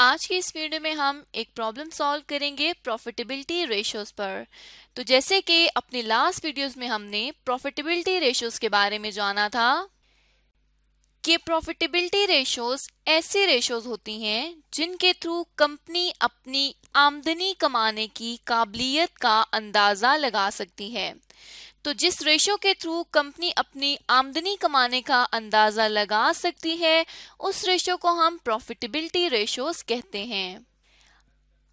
आज की इस वीडियो में हम एक प्रॉब्लम सॉल्व करेंगे प्रॉफिटेबिलिटी रेशियोज पर तो जैसे कि अपने लास्ट वीडियोस में हमने प्रॉफिटेबिलिटी रेशियोज के बारे में जाना था कि प्रॉफिटेबिलिटी रेशियोज ऐसी रेशियोज होती हैं जिनके थ्रू कंपनी अपनी आमदनी कमाने की काबिलियत का अंदाजा लगा सकती है तो जिस रेशो के थ्रू कंपनी अपनी आमदनी कमाने का अंदाजा लगा सकती है उस रेशो को हम प्रॉफिटेबिलिटी रेशोस कहते हैं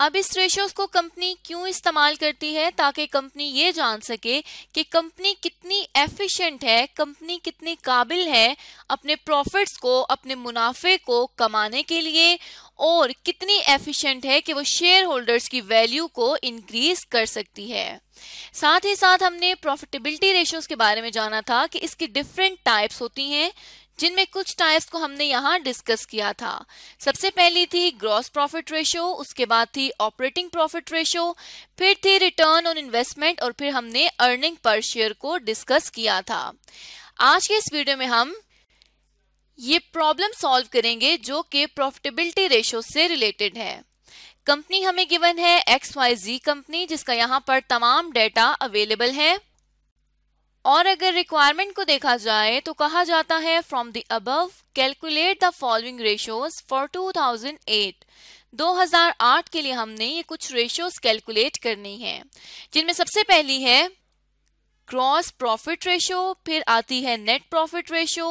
अब इस रेशोस को कंपनी क्यों इस्तेमाल करती है ताकि कंपनी ये जान सके कि कंपनी कितनी एफिशिएंट है कंपनी कितनी काबिल है अपने प्रॉफिट्स को अपने मुनाफे को कमाने के लिए और कितनी एफिशिएंट है कि वो शेयर होल्डर्स की वैल्यू को इंक्रीज कर सकती है साथ ही साथ हमने प्रॉफिटेबिलिटी रेशियोज के बारे में जाना था कि इसकी डिफरेंट टाइप्स होती हैं जिनमें कुछ टाइप्स को हमने यहाँ डिस्कस किया था सबसे पहली थी ग्रॉस प्रॉफिट रेशियो उसके बाद थी ऑपरेटिंग प्रॉफिट रेशियो फिर थी रिटर्न ऑन इन्वेस्टमेंट और फिर हमने अर्निंग पर शेयर को डिस्कस किया था आज के इस वीडियो में हम ये प्रॉब्लम सॉल्व करेंगे जो कि प्रॉफिटेबिलिटी रेशो से रिलेटेड है कंपनी हमें गिवन है एक्स वाई जी कंपनी जिसका यहाँ पर तमाम डेटा अवेलेबल है और अगर रिक्वायरमेंट को देखा जाए तो कहा जाता है from the above calculate the following ratios for 2008 2008 के लिए हमने ये कुछ रेशियोज कैलकुलेट करनी है जिनमें सबसे पहली है ग्रॉस प्रॉफिट रेशियो फिर आती है net profit ratio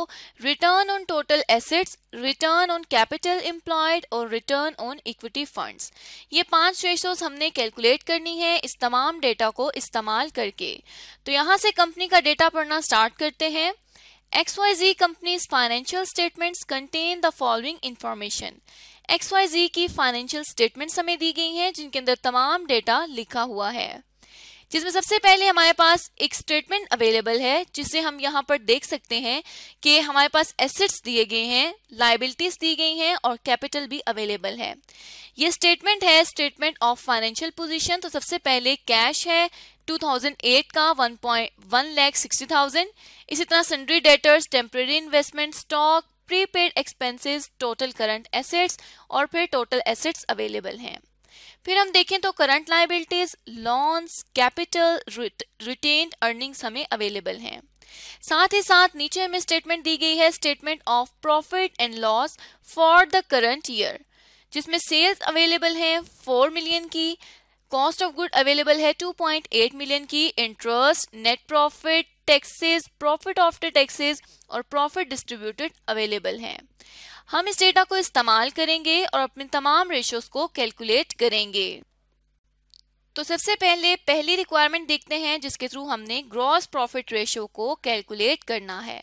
return on total assets return on capital employed और रिटर्न ऑन इक्विटी फंड्स ये पांच रेशियोज हमने कैलकुलेट करनी है इस तमाम डेटा को इस्तेमाल करके तो यहाँ से कंपनी का डेटा पढ़ना स्टार्ट करते हैं X Y Z financial statements contain the following information X Y Z की फाइनेंशियल स्टेटमेंट्स हमें दी गई हैं जिनके अंदर तमाम डेटा लिखा हुआ है जिसमें सबसे पहले हमारे पास एक स्टेटमेंट अवेलेबल है जिसे हम यहाँ पर देख सकते हैं कि हमारे पास एसेट्स दिए गए हैं लाइबिलिटीज दी गई हैं और कैपिटल भी अवेलेबल है ये स्टेटमेंट है स्टेटमेंट ऑफ फाइनेंशियल पोजीशन तो सबसे पहले कैश है 2008 का 1.1 लाख सिक्सटी थाउजेंड इसी तरह sundry debtors temporary investment stock prepaid expenses total current assets और फिर टोटल एसेट्स अवेलेबल हैं फिर हम देखें तो current liabilities loans capital retained earnings हमें अवेलेबल हैं साथ ही साथ नीचे हमें स्टेटमेंट दी गई है statement of profit and loss for the current year जिसमें सेल्स अवेलेबल हैं फोर मिलियन की कॉस्ट ऑफ गुड अवेलेबल है 2.8 मिलियन की interest net profit taxes profit after taxes और प्रॉफिट डिस्ट्रीब्यूटेड अवेलेबल हैं हम इस डेटा को इस्तेमाल करेंगे और अपने तमाम रेशोस को कैलकुलेट करेंगे तो सबसे पहले पहली रिक्वायरमेंट देखते हैं जिसके थ्रू हमने ग्रॉस प्रॉफिट रेशो को कैलकुलेट करना है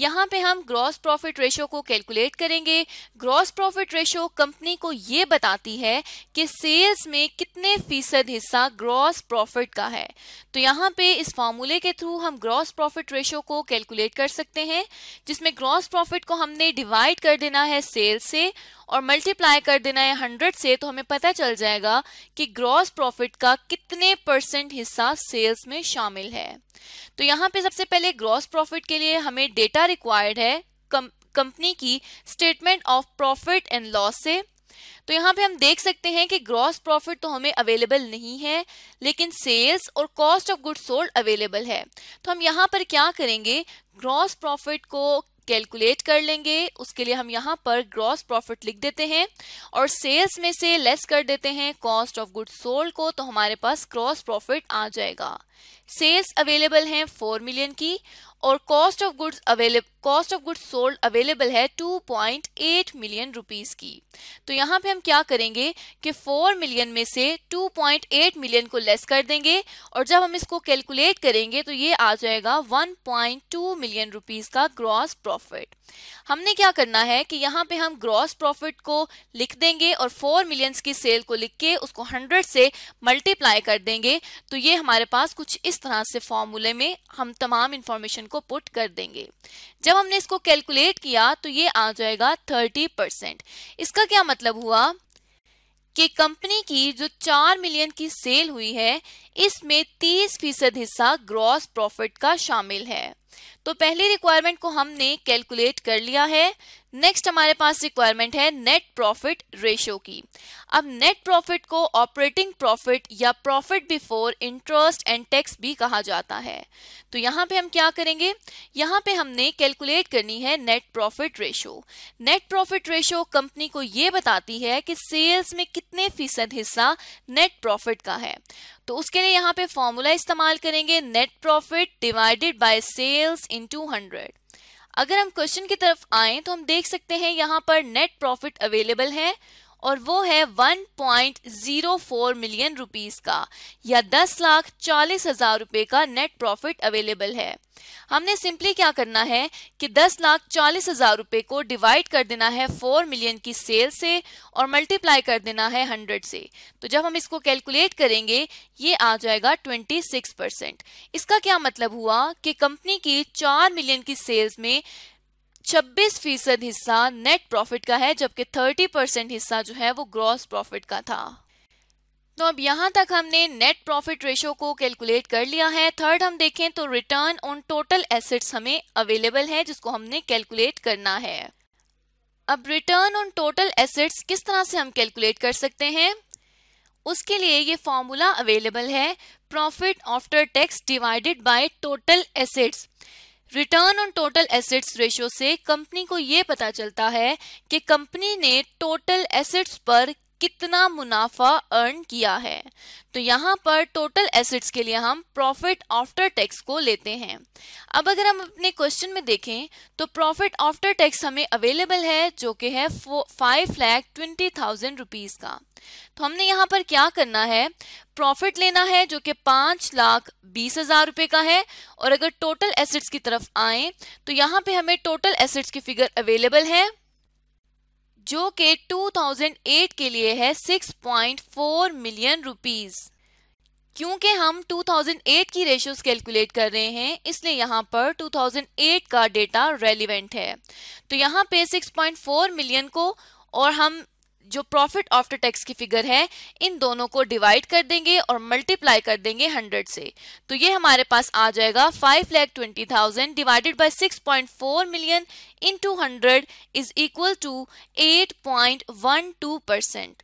यहाँ पे हम ग्रॉस प्रॉफिट रेशो को कैलकुलेट करेंगे ग्रॉस प्रॉफिट रेशो कंपनी को ये बताती है कि सेल्स में कितने फीसद हिस्सा ग्रॉस प्रॉफिट का है तो यहाँ पे इस फॉर्मूले के थ्रू हम ग्रॉस प्रॉफिट रेशो को कैलकुलेट कर सकते हैं जिसमें ग्रॉस प्रॉफिट को हमने डिवाइड कर देना है सेल्स से और मल्टीप्लाई कर देना है हंड्रेड से तो हमें पता चल जाएगा कि ग्रॉस प्रॉफिट का कितने परसेंट हिस्सा सेल्स में शामिल है तो यहाँ पे सबसे पहले ग्रॉस प्रॉफिट के लिए हमें डेटा रिक्वायर्ड है कंपनी की statement of profit and loss से तो यहाँ पे हम देख सकते हैं कि ग्रॉस प्रॉफिट तो हमें अवेलेबल नहीं है लेकिन सेल्स और cost of good sold available है तो हम यहाँ पर क्या करेंगे ग्रॉस प्रॉफिट को कैलकुलेट कर लेंगे उसके लिए हम यहाँ पर ग्रॉस प्रॉफिट लिख देते हैं और सेल्स में से लेस कर देते हैं कॉस्ट ऑफ गुड सोल्ड को तो हमारे पास ग्रॉस प्रॉफिट आ जाएगा सेल्स अवेलेबल हैं फोर मिलियन की और cost of goods available cost of goods sold available है 2.8 मिलियन रुपीस की तो यहाँ पे हम क्या करेंगे कि 4 मिलियन में से 2.8 मिलियन को लेस कर देंगे और जब हम इसको कैलकुलेट करेंगे तो ये आ जाएगा 1.2 मिलियन रुपीस का ग्रॉस प्रॉफिट हमने क्या करना है कि यहाँ पे हम ग्रॉस प्रॉफिट को लिख देंगे और 4 मिलियंस की सेल को लिख के उसको 100 से मल्टीप्लाई कर देंगे तो ये हमारे पास कुछ इस तरह से फॉर्मूले में हम तमाम इंफॉर्मेशन परसेंट को पुट कर देंगे जब हमने इसको कैलकुलेट किया तो ये आ जाएगा थर्टी परसेंट इसका क्या मतलब हुआ कि कंपनी की जो चार मिलियन की सेल हुई है इसमें तीस फीसद हिस्सा ग्रॉस प्रॉफिट का शामिल है तो पहली रिक्वायरमेंट को हमने कैलकुलेट कर लिया है नेक्स्ट हमारे पास रिक्वायरमेंट है नेट प्रॉफिट रेशियो की अब नेट प्रॉफिट को ऑपरेटिंग प्रॉफिट या profit before interest and tax भी कहा जाता है तो यहाँ पे हम क्या करेंगे यहाँ पे हमने कैलकुलेट करनी है net profit ratio net profit ratio company को ये बताती है कि सेल्स में कितने फीसद हिस्सा नेट प्रॉफिट का है तो उसके लिए यहाँ पे फॉर्मूला इस्तेमाल करेंगे net profit divided by sales into hundred अगर हम क्वेश्चन की तरफ आए तो हम देख सकते हैं यहाँ पर नेट प्रॉफिट अवेलेबल है और वो है 1.04 मिलियन रुपीस का या दस लाख चालीस हजार रुपए का नेट प्रॉफिट अवेलेबल है हमने सिंपली क्या करना है कि दस लाख चालीस हजार रुपए को डिवाइड कर देना है 4 मिलियन की सेल से और मल्टीप्लाई कर देना है 100 से तो जब हम इसको कैलकुलेट करेंगे ये आ जाएगा 26 परसेंट इसका क्या मतलब हुआ कि कंपनी की 4 मिलियन की सेल्स में छब्बीस फीसद हिस्सा नेट प्रॉफिट का है जबकि थर्टी परसेंट हिस्सा जो है वो ग्रॉस प्रॉफिट का था तो अब यहां तक हमने नेट प्रॉफिट रेशो को कैलकुलेट कर लिया है थर्ड हम देखें तो रिटर्न ऑन टोटल एसेट्स हमें अवेलेबल है जिसको हमने कैलकुलेट करना है अब रिटर्न ऑन टोटल एसेट्स किस तरह से हम कैलकुलेट कर सकते हैं उसके लिए ये फॉर्मूला अवेलेबल है profit after tax divided by total assets return on total assets ratio से कंपनी को यह पता चलता है कि कंपनी ने टोटल एसेट्स पर कितना मुनाफा अर्न किया है तो यहाँ पर टोटल एसेट्स के लिए हम प्रॉफिट आफ्टर टैक्स को लेते हैं अब अगर हम अपने क्वेश्चन में देखें तो प्रॉफिट आफ्टर टैक्स हमें अवेलेबल है जो कि है five lakh twenty thousand rupees का तो हमने यहाँ पर क्या करना है प्रॉफिट लेना है जो कि पांच लाख बीस हजार रुपए का है और अगर टोटल एसेट्स की तरफ आए तो यहाँ पे हमें टोटल एसेट्स की फिगर अवेलेबल है जो कि 2008 के लिए है 6.4 मिलियन रुपीस क्योंकि हम 2008 की रेशियोज कैलकुलेट कर रहे हैं इसलिए यहाँ पर 2008 का डेटा रेलिवेंट है तो यहाँ पे 6.4 मिलियन को और हम जो प्रॉफिट आफ्टर टैक्स की फिगर है इन दोनों को डिवाइड कर देंगे और मल्टीप्लाई कर देंगे 100 से तो ये हमारे पास आ जाएगा five lakh twenty thousand divided by six point four million into hundred is equal to eight point one two percent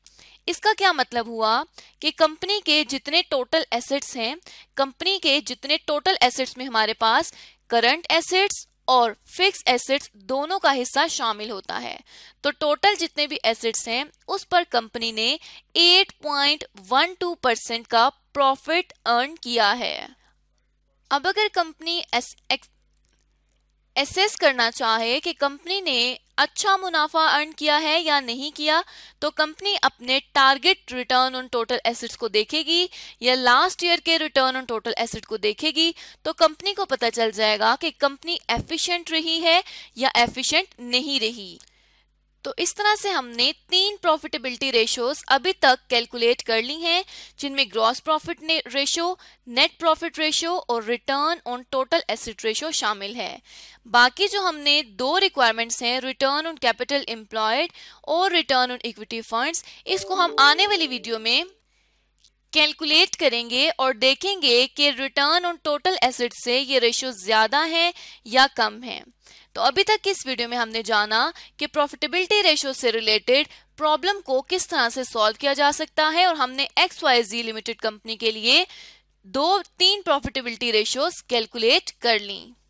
इसका क्या मतलब हुआ कि कंपनी के जितने टोटल एसेट्स हैं कंपनी के जितने टोटल एसेट्स में हमारे पास करंट एसेट्स और फिक्स एसेट्स दोनों का हिस्सा शामिल होता है तो टोटल जितने भी एसेट्स हैं उस पर कंपनी ने 8.12 परसेंट का प्रॉफिट अर्न किया है अब अगर कंपनी एसेस करना चाहे कि कंपनी ने अच्छा मुनाफा अर्न किया है या नहीं किया तो कंपनी अपने target return on total assets को देखेगी या लास्ट ईयर के रिटर्न ऑन टोटल एसेट को देखेगी तो कंपनी को पता चल जाएगा कि कंपनी एफिशिएंट रही है या एफिशिएंट नहीं रही तो इस तरह से हमने तीन प्रॉफिटेबिलिटी रेशियोज अभी तक कैलकुलेट कर ली हैं जिनमें gross profit ratio net profit ratio और return on total asset ratio शामिल है बाकी जो हमने दो रिक्वायरमेंट्स हैं रिटर्न ऑन कैपिटल एम्प्लॉयड और रिटर्न ऑन इक्विटी फंड्स इसको हम आने वाली वीडियो में कैलकुलेट करेंगे और देखेंगे कि रिटर्न ऑन टोटल एसेट से ये रेशो ज़्यादा है या कम है तो अभी तक इस वीडियो में हमने जाना कि प्रॉफिटेबिलिटी रेशो से रिलेटेड प्रॉब्लम को किस तरह से सॉल्व किया जा सकता है और हमने X Y Z limited company के लिए दो तीन प्रॉफिटेबिलिटी रेशियोज कैलकुलेट कर ली